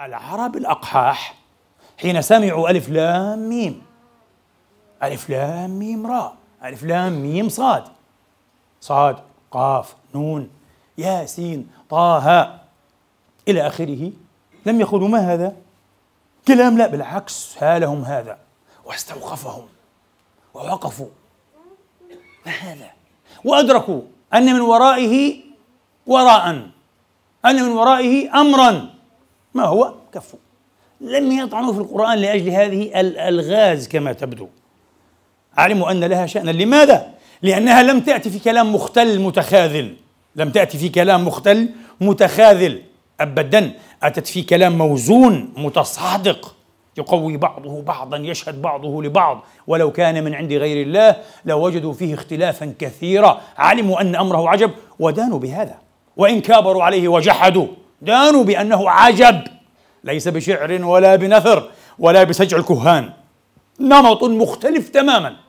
العرب الأقحاح حين سمعوا ألف لام ميم ألف لام ميم راء ألف لام ميم صاد صاد قاف نون ياسين طه إلى آخره لم يقولوا ما هذا كلام لا بالعكس هالهم هذا واستوقفهم ووقفوا ما هذا وأدركوا أن من ورائه وراء أن من ورائه أمرا ما هو كفوا لم يطعنوا في القرآن لأجل هذه الألغاز كما تبدو علموا أن لها شأنا لماذا؟ لأنها لم تأتي في كلام مختل متخاذل لم تأتي في كلام مختل متخاذل أبدا أتت في كلام موزون متصادق يقوي بعضه بعضا يشهد بعضه لبعض ولو كان من عند غير الله لوجدوا لو فيه اختلافا كثيرا علموا أن أمره عجب ودانوا بهذا وإن كابروا عليه وجحدوا دانوا بأنه عجب ليس بشعر ولا بنثر ولا بسجع الكهان نمط مختلف تماما